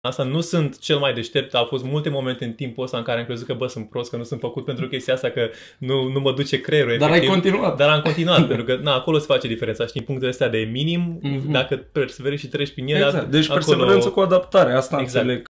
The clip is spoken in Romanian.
asta, nu sunt cel mai deștept, au fost multe momente în timpul ăsta în care am crezut că, bă, sunt prost, că nu sunt făcut pentru chestia asta, că nu, nu mă duce creierul. Dar efectiv. ai continuat. Dar am continuat, pentru că, na, acolo se face diferența, Și din punctul ăsta de minim, mm-hmm. dacă perseveri și treci prin ele. Exact, deci acolo... perseverență cu adaptare, asta exact. înțeleg